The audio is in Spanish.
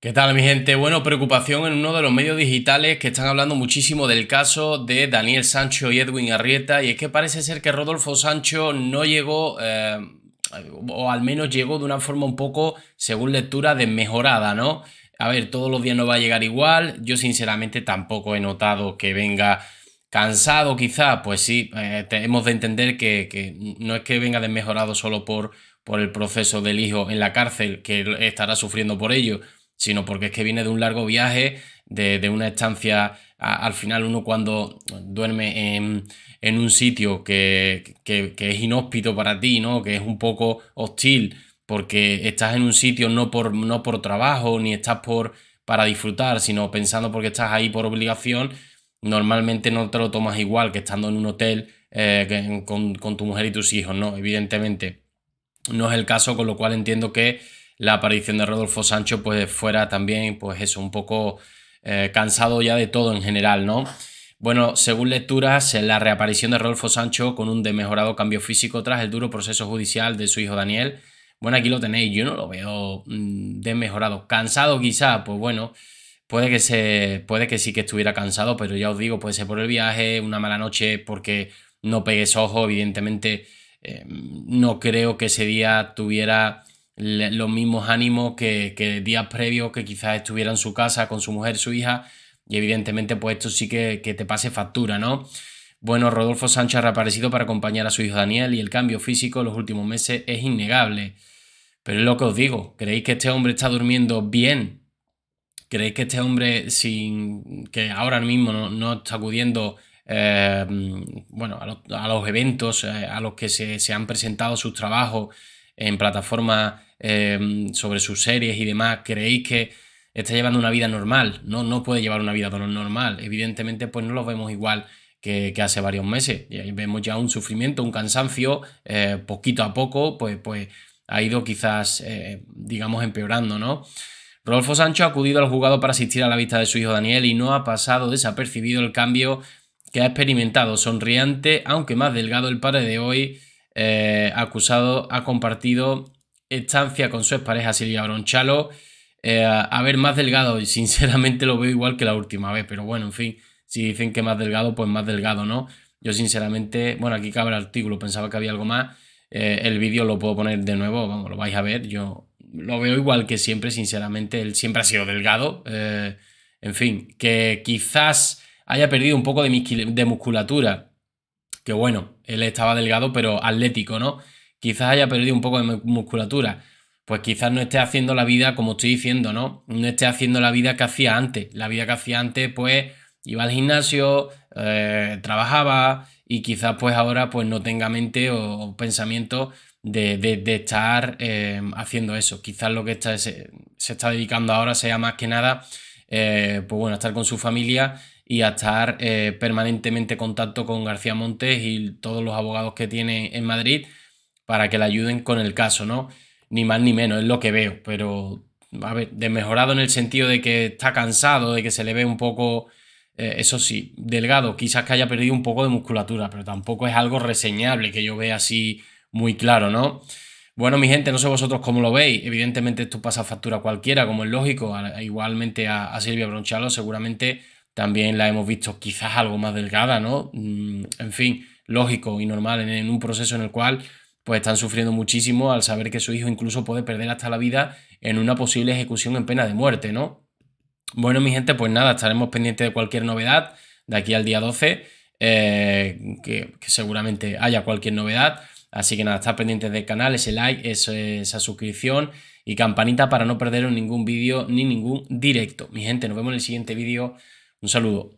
¿Qué tal mi gente? Bueno, preocupación en uno de los medios digitales que están hablando muchísimo del caso de Daniel Sancho y Edwin Arrieta y es que parece ser que Rodolfo Sancho no llegó, eh, o al menos llegó de una forma un poco, según lectura, desmejorada, ¿no? A ver, todos los días no va a llegar igual, yo sinceramente tampoco he notado que venga cansado quizá, pues sí, eh, tenemos de entender que, no es que venga desmejorado solo por, por el proceso del hijo en la cárcel, que estará sufriendo por ello, sino porque es que viene de un largo viaje, de, de una estancia, al final uno cuando duerme en, en un sitio que, que, es inhóspito para ti, ¿no? que es un poco hostil, porque estás en un sitio no por, no por trabajo, ni estás por, para disfrutar, sino pensando porque estás ahí por obligación, normalmente no te lo tomas igual que estando en un hotel eh, con, con, tu mujer y tus hijos, ¿no? Evidentemente no es el caso, con lo cual entiendo que la aparición de Rodolfo Sancho pues fuera también pues eso, un poco eh, cansado ya de todo en general, ¿no? Bueno, según lecturas, eh, la reaparición de Rodolfo Sancho con un desmejorado cambio físico tras el duro proceso judicial de su hijo Daniel. Bueno, aquí lo tenéis, yo no lo veo mm, desmejorado. Cansado quizá, pues bueno, puede que, se, puede que sí que estuviera cansado, pero ya os digo, puede ser por el viaje, una mala noche, porque no pegues ojo, evidentemente eh, no creo que ese día tuviera los mismos ánimos que, que, días previos que quizás estuviera en su casa con su mujer, su hija, y evidentemente pues esto sí que, te pase factura, ¿no? Bueno, Rodolfo Sánchez ha reaparecido para acompañar a su hijo Daniel y el cambio físico en los últimos meses es innegable. Pero es lo que os digo, ¿creéis que este hombre está durmiendo bien? ¿Creéis que este hombre sin que ahora mismo no, está acudiendo eh, bueno, a, los, eventos eh, a los que se, se han presentado sus trabajos en plataformas em, sobre sus series y demás, creéis que está llevando una vida normal. No, no puede llevar una vida normal. Evidentemente, pues no lo vemos igual que, hace varios meses. Y ahí vemos ya un sufrimiento, un cansancio, eh, poquito a poco, pues, pues ha ido quizás, eh, digamos, empeorando, ¿no? Rodolfo Sancho ha acudido al juzgado para asistir a la vista de su hijo Daniel y no ha pasado desapercibido el cambio que ha experimentado. Sonriente, aunque más delgado, el padre de hoy eh, acusado ha compartido estancia con su expareja Silvia Bronchalo. Eh, a ver, más delgado, y sinceramente lo veo igual que la última vez, pero bueno, en fin, si dicen que más delgado, pues más delgado, ¿no? Yo sinceramente, bueno, aquí cabe el artículo, pensaba que había algo más. Eh, el vídeo lo puedo poner de nuevo, vamos, lo vais a ver. Yo lo veo igual que siempre, sinceramente, él siempre ha sido delgado. en fin, que quizás haya perdido un poco de, de musculatura, que bueno, él estaba delgado pero atlético, ¿no? Quizás haya perdido un poco de musculatura, pues quizás no esté haciendo la vida como estoy diciendo, ¿no? No esté haciendo la vida que hacía antes. La vida que hacía antes, pues iba al gimnasio, eh, trabajaba y quizás pues ahora pues no tenga mente o, pensamiento de, estar eh, haciendo eso. Quizás lo que está, se, está dedicando ahora sea más que nada, eh, pues bueno, estar con su familia y a estar eh, permanentemente en contacto con García Montes y todos los abogados que tiene en Madrid para que le ayuden con el caso, ¿no? Ni más ni menos, es lo que veo, pero a ver, desmejorado en el sentido de que está cansado, de que se le ve un poco, eh, eso sí, delgado, quizás que haya perdido un poco de musculatura, pero tampoco es algo reseñable que yo vea así muy claro, ¿no? Bueno, mi gente, no sé vosotros cómo lo veis. Evidentemente esto pasa factura cualquiera, como es lógico. igualmente a, a Silvia Bronchalo seguramente también la hemos visto quizás algo más delgada, ¿no? Mm, en fin, lógico y normal en un proceso en el cual pues están sufriendo muchísimo al saber que su hijo incluso puede perder hasta la vida en una posible ejecución en pena de muerte, ¿no? Bueno, mi gente, pues nada, estaremos pendientes de cualquier novedad de aquí al día 12, eh, que, seguramente haya cualquier novedad. Así que nada, estar pendientes del canal, ese like, esa suscripción y campanita para no perderos ningún vídeo ni ningún directo. Mi gente, nos vemos en el siguiente vídeo. Un saludo.